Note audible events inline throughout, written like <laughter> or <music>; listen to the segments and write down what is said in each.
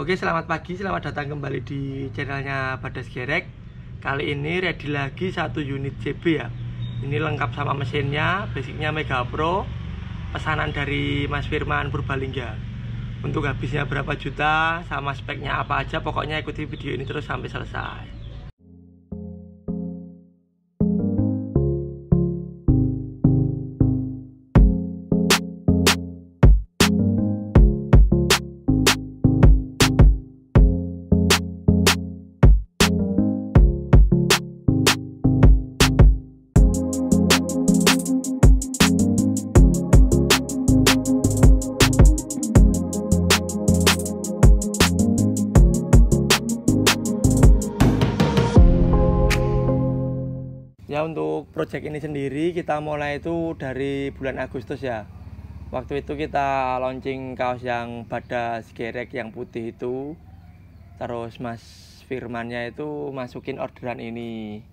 Oke, selamat pagi, selamat datang kembali di channelnya Badas Gerek. Kali ini ready lagi satu unit CB ya. Ini lengkap sama mesinnya, basicnya Mega Pro, pesanan dari Mas Firman Purbalingga. Untuk habisnya berapa juta, sama speknya apa aja, pokoknya ikuti video ini terus sampai selesai. Proyek ini sendiri kita mulai itu dari bulan Agustus ya. Waktu itu kita launching kaos yang badas gerek yang putih itu. Terus Mas Firmannya itu masukin orderan ini.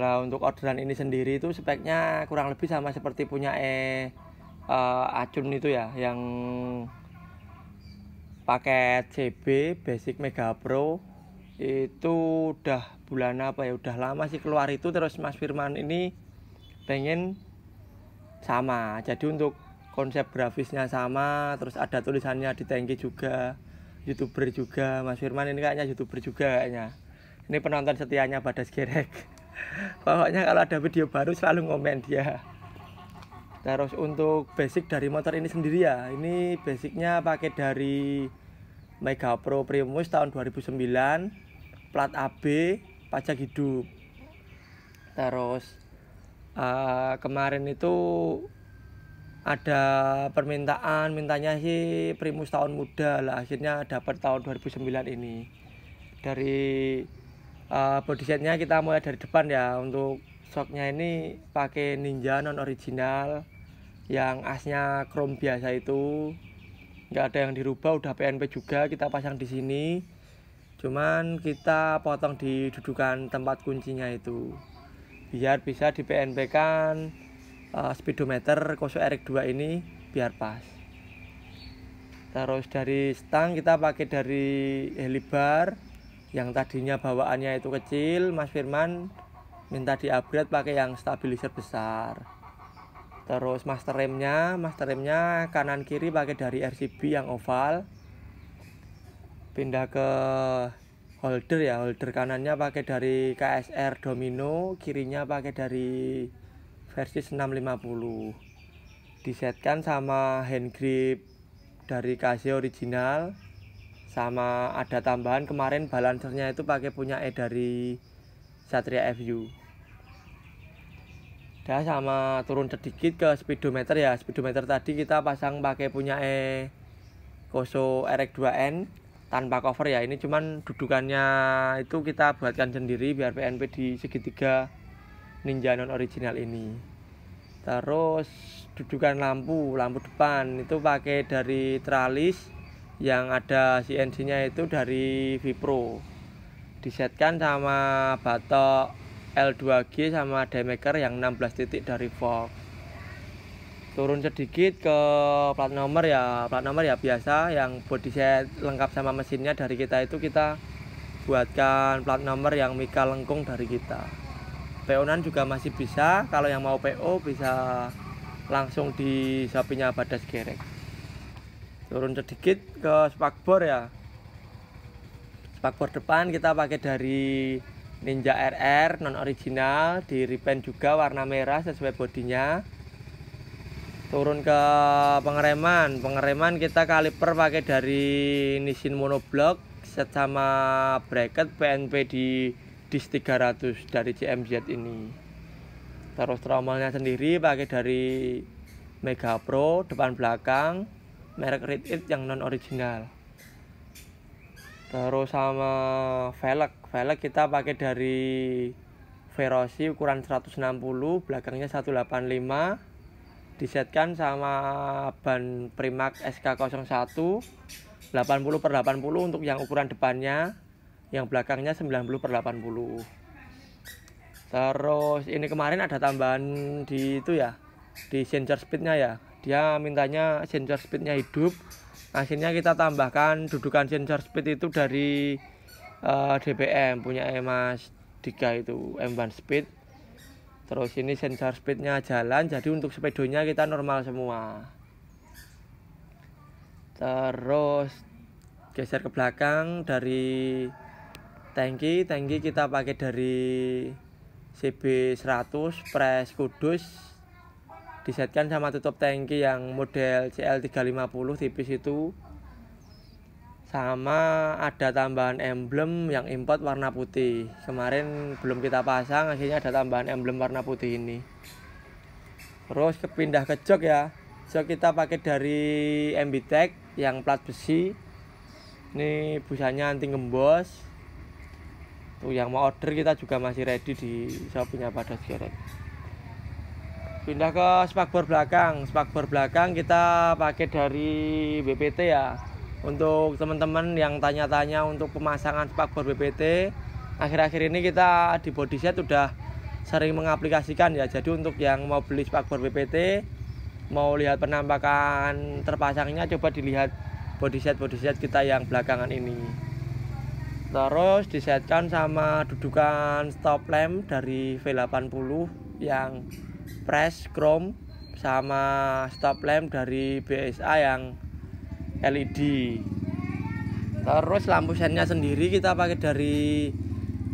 Nah untuk orderan ini sendiri itu speknya kurang lebih sama seperti punya eh uh, Acun itu ya yang paket CB Basic Mega Pro itu udah bulan apa ya udah lama sih keluar itu terus Mas Firman ini pengen sama jadi untuk konsep grafisnya sama terus ada tulisannya di tangki juga youtuber juga Mas Firman ini kayaknya youtuber juga kayaknya ini penonton setianya Badas Gerek <laughs> pokoknya kalau ada video baru selalu ngomen dia terus untuk basic dari motor ini sendiri ya ini basicnya pakai dari Mega Pro Primus tahun 2009 plat AB pajak hidup terus uh, kemarin itu ada permintaan mintanya sih primus tahun muda lah akhirnya dapat tahun 2009 ini dari uh, body setnya kita mulai dari depan ya untuk shocknya ini pakai ninja non original yang asnya chrome biasa itu nggak ada yang dirubah udah PNP juga kita pasang di sini cuman kita potong di dudukan tempat kuncinya itu biar bisa di PNP kan uh, eh, speedometer Koso Erik 2 ini biar pas terus dari stang kita pakai dari helibar yang tadinya bawaannya itu kecil Mas Firman minta di upgrade pakai yang stabilizer besar terus master remnya master remnya kanan kiri pakai dari RCB yang oval pindah ke holder ya holder kanannya pakai dari KSR Domino kirinya pakai dari versi 650 disetkan sama hand grip dari Casio original sama ada tambahan kemarin balancernya itu pakai punya E dari Satria FU dan sama turun sedikit ke speedometer ya speedometer tadi kita pasang pakai punya E Koso RX2N tanpa cover ya ini cuman dudukannya itu kita buatkan sendiri biar PNP di segitiga ninja non original ini terus dudukan lampu lampu depan itu pakai dari tralis yang ada CNC nya itu dari Vipro disetkan sama batok L2G sama demaker yang 16 titik dari Fox turun sedikit ke plat nomor ya plat nomor ya biasa yang body set lengkap sama mesinnya dari kita itu kita buatkan plat nomor yang mika lengkung dari kita peonan juga masih bisa kalau yang mau PO bisa langsung di sapinya badas gerek turun sedikit ke spakbor ya spakbor depan kita pakai dari Ninja RR non original di repaint juga warna merah sesuai bodinya turun ke pengereman pengereman kita kaliper pakai dari Nissin monoblock set sama bracket PNP di dis 300 dari CMZ ini terus tromolnya sendiri pakai dari Mega Pro depan belakang merek Red It yang non original terus sama velg velg kita pakai dari Verosi ukuran 160 belakangnya 185 disetkan sama ban Primax SK01 80 per 80 untuk yang ukuran depannya yang belakangnya 90 per 80 terus ini kemarin ada tambahan di itu ya di sensor speednya ya dia mintanya sensor speednya hidup akhirnya kita tambahkan dudukan sensor speed itu dari uh, eh, DPM punya emas Dika itu M1 speed terus ini sensor speednya jalan jadi untuk sepedonya kita normal semua terus geser ke belakang dari tangki tangki kita pakai dari CB 100 press kudus disetkan sama tutup tangki yang model CL350 tipis itu sama ada tambahan emblem yang import warna putih kemarin belum kita pasang akhirnya ada tambahan emblem warna putih ini terus kepindah ke jok ya jok kita pakai dari Tech yang plat besi ini busanya anti ngembos tuh yang mau order kita juga masih ready di shopee-nya pada sekarang pindah ke spakbor belakang spakbor belakang kita pakai dari BPT ya untuk teman-teman yang tanya-tanya untuk pemasangan spakbor BPT akhir-akhir ini kita di bodyset sudah sering mengaplikasikan ya jadi untuk yang mau beli spakbor BPT mau lihat penampakan terpasangnya coba dilihat bodyset bodyset kita yang belakangan ini terus disetkan sama dudukan stop lamp dari V80 yang press chrome sama stop lamp dari BSA yang LED terus lampu sennya sendiri kita pakai dari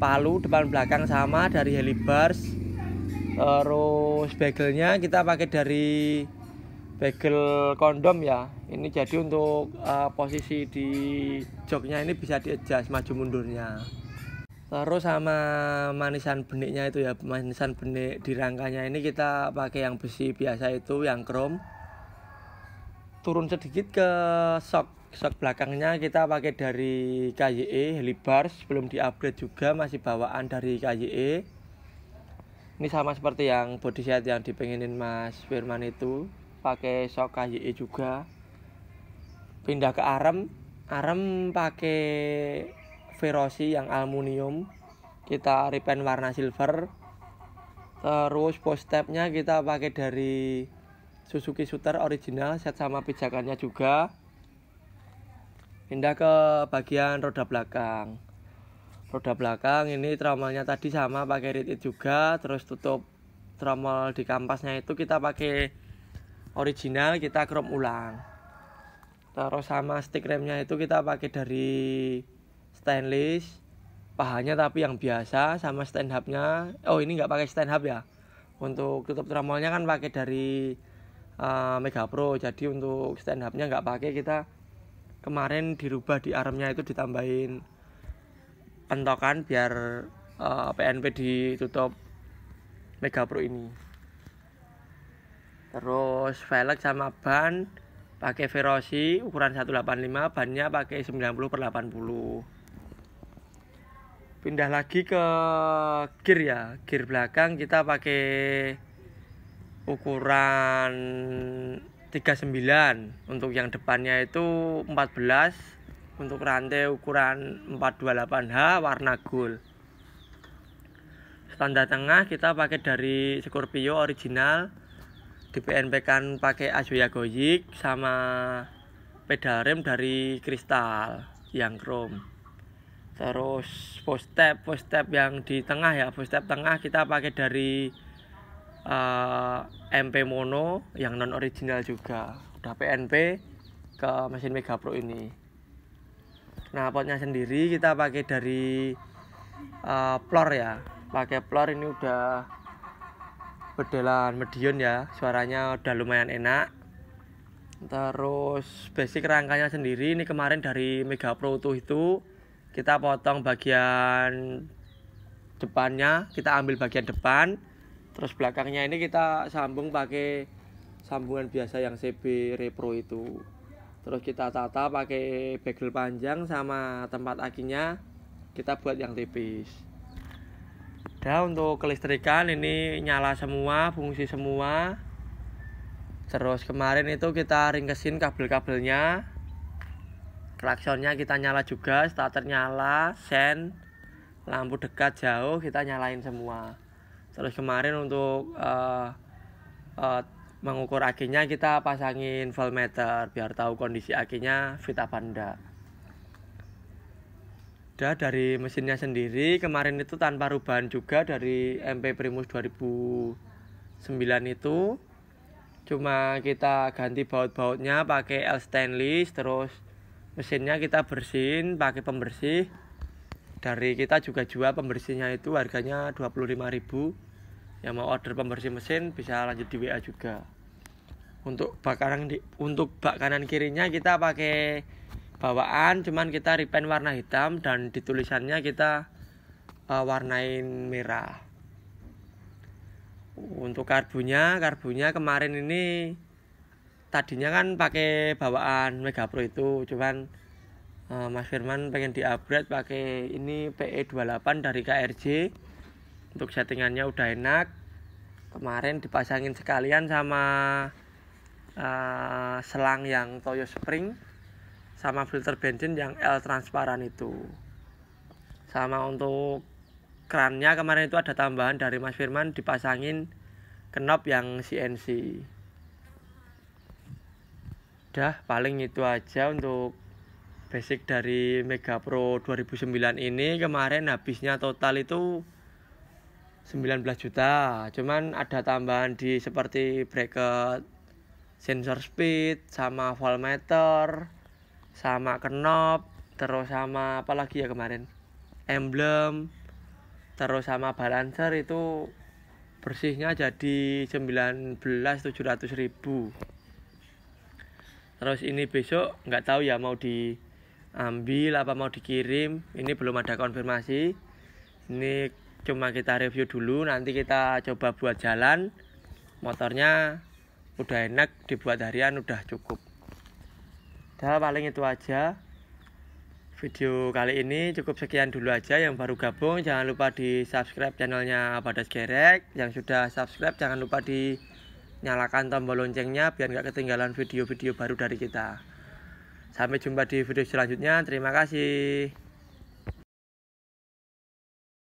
palu depan belakang sama dari helibars terus bagelnya kita pakai dari bagel kondom ya ini jadi untuk uh, posisi di joknya ini bisa diajak maju mundurnya terus sama manisan beniknya itu ya manisan benik di rangkanya ini kita pakai yang besi biasa itu yang chrome turun sedikit ke sok sok belakangnya kita pakai dari KYE helibars belum diupgrade juga masih bawaan dari KYE ini sama seperti yang body set yang dipengenin Mas Firman itu pakai sok KYE juga pindah ke arem arem pakai Ferosi yang aluminium kita repaint warna silver terus post stepnya kita pakai dari Suzuki Suter original set sama pijakannya juga pindah ke bagian roda belakang roda belakang ini tromolnya tadi sama pakai ritit juga terus tutup tromol di kampasnya itu kita pakai original kita chrome ulang terus sama stick remnya itu kita pakai dari stainless pahanya tapi yang biasa sama stand hubnya oh ini nggak pakai stand hub ya untuk tutup tromolnya kan pakai dari Eh, Mega Pro jadi untuk stand up-nya nggak pakai kita kemarin dirubah di armnya itu ditambahin pentokan biar uh, eh, PNP ditutup Mega Pro ini terus velg sama ban pakai Verosi ukuran 185 bannya pakai 90 per 80 pindah lagi ke gear ya gear belakang kita pakai ukuran 39 untuk yang depannya itu 14 untuk rantai ukuran 428H warna gold standar tengah kita pakai dari Scorpio original DPNP kan pakai Azuya Goyik sama pedal rem dari kristal yang chrome terus post step post step yang di tengah ya post step tengah kita pakai dari uh, eh, MP mono yang non original juga udah PNP ke mesin Mega Pro ini nah potnya sendiri kita pakai dari uh, plor ya pakai plor ini udah bedelan medion ya suaranya udah lumayan enak terus basic rangkanya sendiri ini kemarin dari Mega Pro tuh itu kita potong bagian depannya kita ambil bagian depan terus belakangnya ini kita sambung pakai sambungan biasa yang CB Repro itu terus kita tata pakai bagel panjang sama tempat akinya kita buat yang tipis Ya untuk kelistrikan ini nyala semua, fungsi semua. Terus kemarin itu kita ringkesin kabel-kabelnya. Klaksonnya kita nyala juga, starter nyala, sen, lampu dekat jauh kita nyalain semua terus kemarin untuk uh, uh, mengukur akinya kita pasangin voltmeter biar tahu kondisi akinya fit apa enggak Dan dari mesinnya sendiri kemarin itu tanpa rubahan juga dari MP Primus 2009 itu cuma kita ganti baut-bautnya pakai L stainless terus mesinnya kita bersihin pakai pembersih dari kita juga jual pembersihnya itu harganya 25.000 yang mau order pembersih mesin bisa lanjut di WA juga untuk bak kanan di, untuk bak kanan kirinya kita pakai bawaan cuman kita repaint warna hitam dan ditulisannya kita uh, warnain merah untuk karbunya karbunya kemarin ini tadinya kan pakai bawaan Mega Pro itu cuman uh, Mas Firman pengen di upgrade pakai ini PE28 dari KRJ untuk settingannya udah enak kemarin dipasangin sekalian sama uh, selang yang Toyo Spring sama filter bensin yang L transparan itu sama untuk kerannya kemarin itu ada tambahan dari Mas Firman dipasangin kenop yang CNC udah paling itu aja untuk basic dari Mega Pro 2009 ini kemarin habisnya total itu 19 juta cuman ada tambahan di seperti bracket sensor speed sama voltmeter sama knob terus sama apa lagi ya kemarin emblem terus sama balancer itu bersihnya jadi 19 700 ribu terus ini besok nggak tahu ya mau diambil apa mau dikirim ini belum ada konfirmasi ini cuma kita review dulu nanti kita coba buat jalan motornya udah enak dibuat harian udah cukup dah paling itu aja video kali ini cukup sekian dulu aja yang baru gabung jangan lupa di subscribe channelnya pada Gerek yang sudah subscribe jangan lupa di nyalakan tombol loncengnya biar nggak ketinggalan video-video baru dari kita sampai jumpa di video selanjutnya terima kasih